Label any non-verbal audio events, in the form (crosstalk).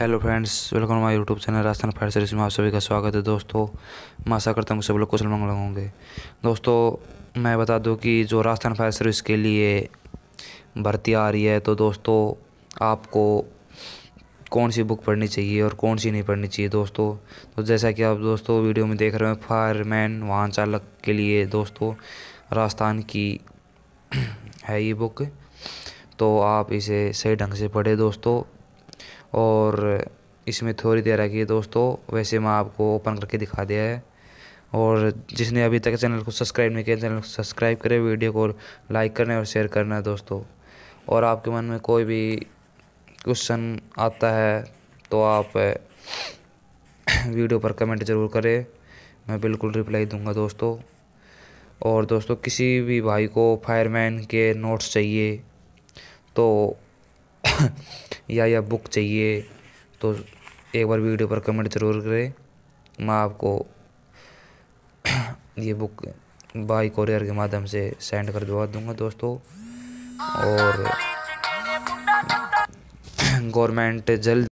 hello friends welcome my YouTube channel Rajasthan fire service में आप सभी का स्वागत है दोस्तों मैं आशा करता हूँ सब लोग कुशल मंगल होंगे दोस्तों मैं बता दूँ कि जो राजस्थान फायर सर्विस के लिए भर्ती आ रही है तो दोस्तों आपको कौन सी बुक पढ़नी चाहिए और कौन सी नहीं पढ़नी चाहिए दोस्तों तो जैसा कि आप दोस्तों वीडियो में देख रहे हो फायरमैन वाहन चालक के लिए दोस्तों राजस्थान की (clears throat) है ये बुक तो आप इसे सही ढंग से पढ़े दोस्तों और इसमें थोड़ी देर है दोस्तों वैसे मैं आपको ओपन करके दिखा दिया है और जिसने अभी तक चैनल को सब्सक्राइब नहीं किया चैनल को सब्सक्राइब करें वीडियो को लाइक करना और शेयर करना है दोस्तों और आपके मन में कोई भी क्वेश्चन आता है तो आप (clears throat) वीडियो पर कमेंट ज़रूर करें मैं बिल्कुल रिप्लाई दूंगा दोस्तों और दोस्तों किसी भी भाई को फायरमैन के नोट्स चाहिए तो (clears throat) या या बुक चाहिए तो एक बार वीडियो पर कमेंट ज़रूर करें मैं आपको ये बुक बाई कोरियर के माध्यम से सेंड कर दवा दूंगा दोस्तों और गवर्नमेंट (coughs) जल्द